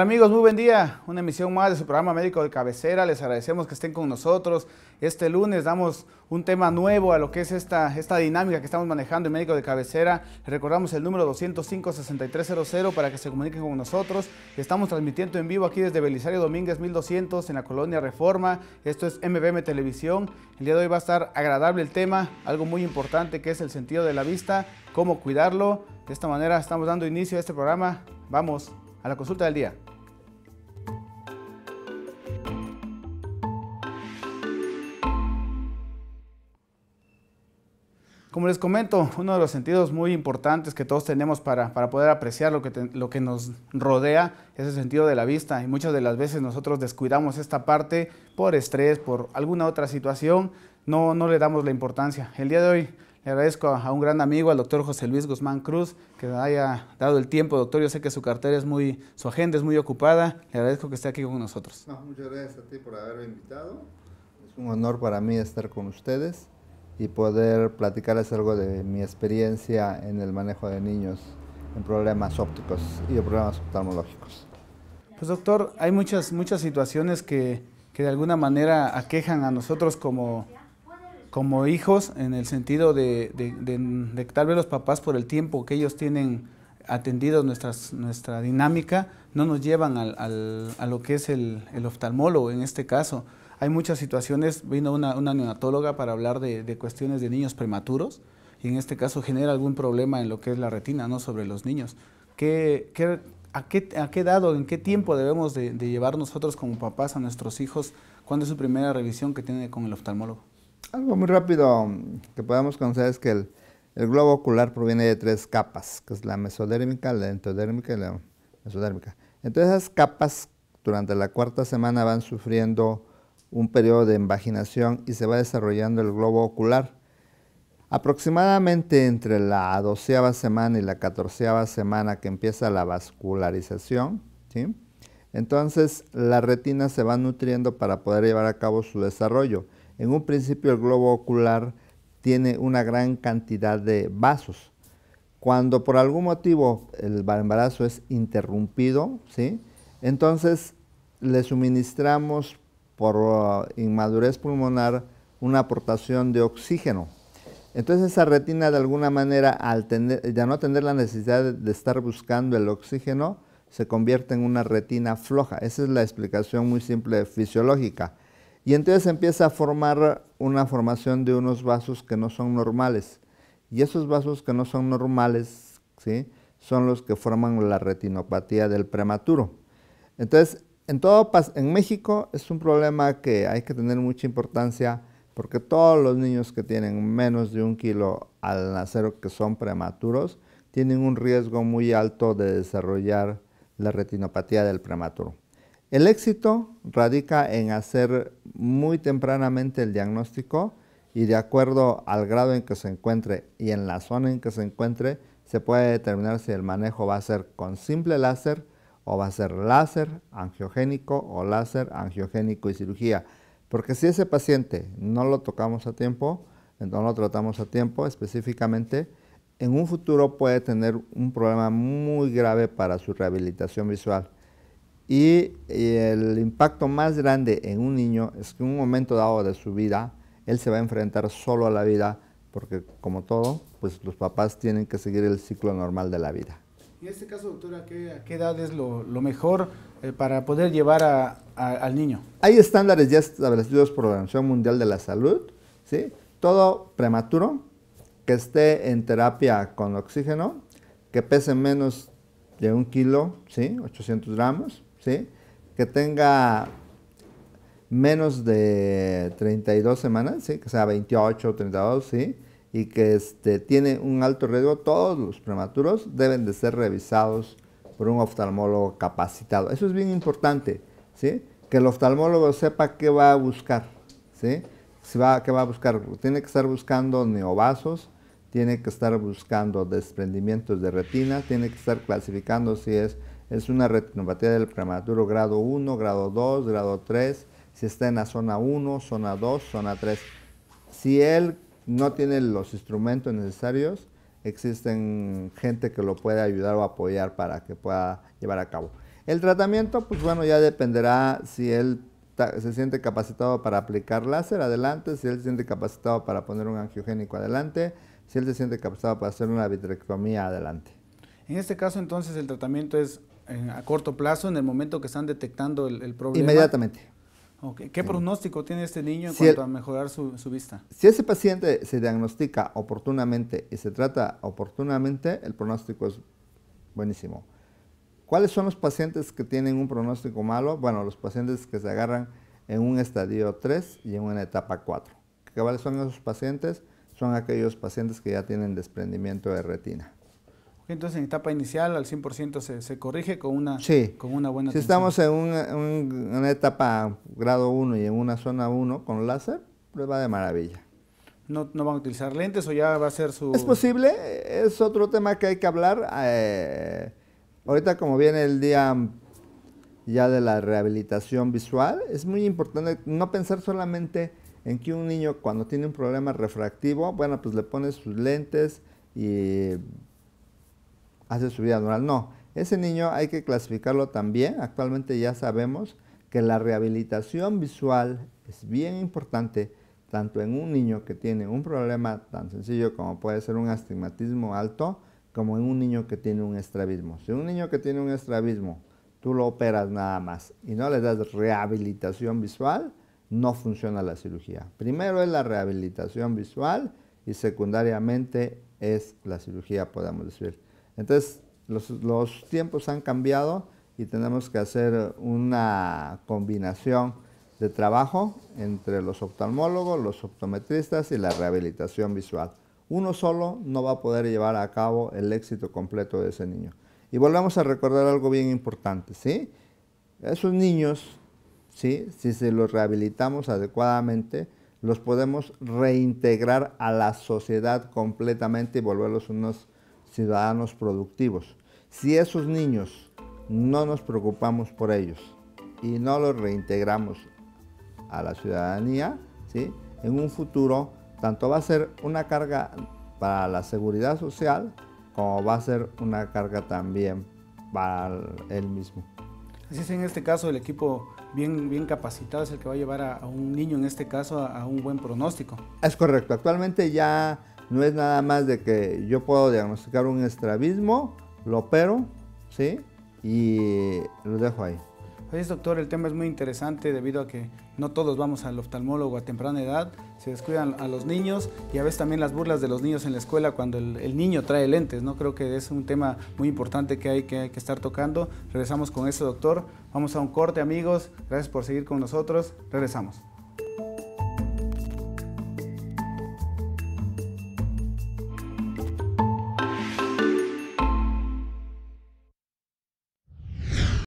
amigos? Muy buen día. Una emisión más de su programa médico de cabecera. Les agradecemos que estén con nosotros. Este lunes damos un tema nuevo a lo que es esta, esta dinámica que estamos manejando en médico de cabecera. Recordamos el número 205-6300 para que se comuniquen con nosotros. Estamos transmitiendo en vivo aquí desde Belisario Domínguez 1200 en la colonia Reforma. Esto es MBM Televisión. El día de hoy va a estar agradable el tema, algo muy importante que es el sentido de la vista, cómo cuidarlo. De esta manera estamos dando inicio a este programa. Vamos a la consulta del día. Como les comento, uno de los sentidos muy importantes que todos tenemos para, para poder apreciar lo que, lo que nos rodea es el sentido de la vista. Y muchas de las veces nosotros descuidamos esta parte por estrés, por alguna otra situación, no, no le damos la importancia. El día de hoy le agradezco a, un gran amigo, al doctor José Luis Guzmán Cruz, que haya dado el tiempo, doctor. Yo sé que su cartera es muy, su agenda es muy ocupada. Le agradezco que esté aquí con nosotros. muchas gracias a ti por haberme invitado. Es un honor para mí estar con ustedes y poder platicarles algo de mi experiencia en el manejo de niños en problemas ópticos y de problemas oftalmológicos. Pues doctor, hay muchas, muchas situaciones que, de alguna manera aquejan a nosotros como, hijos en el sentido de, que de, tal vez los papás por el tiempo que ellos tienen atendido nuestra dinámica no nos llevan a lo que es el oftalmólogo en este caso. Hay muchas situaciones, vino una, neonatóloga para hablar de, cuestiones de niños prematuros y en este caso genera algún problema en lo que es la retina, ¿no? Sobre los niños. ¿Qué, qué, a, qué, ¿A en qué tiempo debemos de, llevar nosotros como papás a nuestros hijos? ¿Cuándo es su primera revisión que tiene con el oftalmólogo? Algo muy rápido um, que podemos conocer es que el, el globo ocular proviene de tres capas, que es la mesodérmica, la entodérmica y la mesodérmica. Entonces esas capas durante la cuarta semana van sufriendo un periodo de invaginación y se va desarrollando el globo ocular. Aproximadamente entre la doceava semana y la catorceava semana que empieza la vascularización, ¿sí? entonces la retina se va nutriendo para poder llevar a cabo su desarrollo. En un principio el globo ocular tiene una gran cantidad de vasos. Cuando por algún motivo el embarazo es interrumpido, ¿sí? entonces le suministramos por uh, inmadurez pulmonar una aportación de oxígeno. Entonces esa retina de alguna manera, al ya no tener la necesidad de, de estar buscando el oxígeno, se convierte en una retina floja. Esa es la explicación muy simple fisiológica. Y entonces empieza a formar una formación de unos vasos que no son normales. Y esos vasos que no son normales, ¿sí? son los que forman la retinopatía del prematuro. Entonces, en, en México es un problema que hay que tener mucha importancia porque todos los niños que tienen menos de un kilo al nacer que son prematuros tienen un riesgo muy alto de desarrollar la retinopatía del prematuro. El éxito radica en hacer muy tempranamente el diagnóstico y de acuerdo al grado en que se encuentre y en la zona en que se encuentre, se puede determinar si el manejo va a ser con simple láser, o va a ser láser angiogénico o láser angiogénico y cirugía. Porque si ese paciente no lo tocamos a tiempo, no lo tratamos a tiempo específicamente, en un futuro puede tener un problema muy grave para su rehabilitación visual. Y el impacto más grande en un niño es que en un momento dado de su vida, él se va a enfrentar solo a la vida, porque como todo, pues los papás tienen que seguir el ciclo normal de la vida. En este caso, doctora, ¿qué, ¿a qué edad es lo, mejor eh, para poder llevar al niño? Hay estándares ya establecidos por la Organización Mundial de la Salud, ¿sí? Todo prematuro, que esté en terapia con oxígeno, que pese menos de un kilo, ¿sí? 800 gramos, Que tenga menos de 32 semanas, Que sea 28 o 32, ¿sí? y que este, tiene un alto riesgo, todos los prematuros deben de ser revisados por un oftalmólogo capacitado. Eso es bien importante, ¿sí? Que el oftalmólogo sepa qué va a buscar, ¿sí? va, ¿Qué va a buscar? Tiene que estar buscando neovasos, tiene que estar buscando desprendimientos de retina, tiene que estar clasificando si es, es una retinopatía del prematuro grado 1, grado 2, grado 3, si está en la zona 1, zona 2, zona 3. Si él no tiene los instrumentos necesarios, existen gente que lo puede ayudar o apoyar para que pueda llevar a cabo. El tratamiento, pues bueno, ya dependerá si él se siente capacitado para aplicar láser, adelante, si él se siente capacitado para poner un angiogénico, adelante, si él se siente capacitado para hacer una vitrectomía, adelante. En este caso, entonces, el tratamiento es eh, a corto plazo, en el momento que están detectando el, el problema. Inmediatamente. ¿Qué pronóstico tiene este niño en cuanto a mejorar su, vista? Si ese paciente se diagnostica oportunamente y se trata oportunamente, el pronóstico es buenísimo. ¿Cuáles son los pacientes que tienen un pronóstico malo? Bueno, los pacientes que se agarran en un estadio 3 y en una etapa 4. ¿Cuáles son esos pacientes? Son aquellos pacientes que ya tienen desprendimiento de retina. Entonces en etapa inicial al 100% se, corrige con una, con una buena... Si estamos en una, etapa grado 1 y en una zona 1 con láser, prueba de maravilla. No, van a utilizar lentes o ya va a ser su... Es posible, es otro tema que hay que hablar. Eh, ahorita como viene el día ya de la rehabilitación visual, es muy importante no pensar solamente en que un niño cuando tiene un problema refractivo, bueno, pues le pones sus lentes y hace su vida normal. No, ese niño hay que clasificarlo también. Actualmente ya sabemos que la rehabilitación visual es bien importante tanto en un niño que tiene un problema tan sencillo como puede ser un astigmatismo alto, como en un niño que tiene un estrabismo. Si un niño que tiene un estrabismo, tú lo operas nada más y no le das rehabilitación visual, no funciona la cirugía. Primero es la rehabilitación visual y secundariamente es la cirugía, podemos decir. Entonces, los, tiempos han cambiado y tenemos que hacer una combinación de trabajo entre los oftalmólogos, los optometristas y la rehabilitación visual. Uno solo no va a poder llevar a cabo el éxito completo de ese niño. Y volvemos a recordar algo bien importante, ¿sí? Esos niños, ¿sí? Si se los rehabilitamos adecuadamente, los podemos reintegrar a la sociedad completamente y volverlos unos ciudadanos productivos. Si esos niños no nos preocupamos por ellos y no los reintegramos a la ciudadanía, ¿sí? en un futuro tanto va a ser una carga para la seguridad social como va a ser una carga también para él mismo. Así es, en este caso el equipo bien, bien capacitado es el que va a llevar a, un niño, en este caso, a, a, un buen pronóstico. Es correcto, actualmente ya no es nada más de que yo puedo diagnosticar un estrabismo, lo opero, ¿sí? Y lo dejo ahí. Oye, doctor, el tema es muy interesante debido a que no todos vamos al oftalmólogo a temprana edad, se descuidan a los niños y a veces también las burlas de los niños en la escuela cuando el, niño trae lentes, ¿no? Creo que es un tema muy importante que que hay que estar tocando. Regresamos con eso, doctor. Vamos a un corte, amigos. Gracias por seguir con nosotros. Regresamos.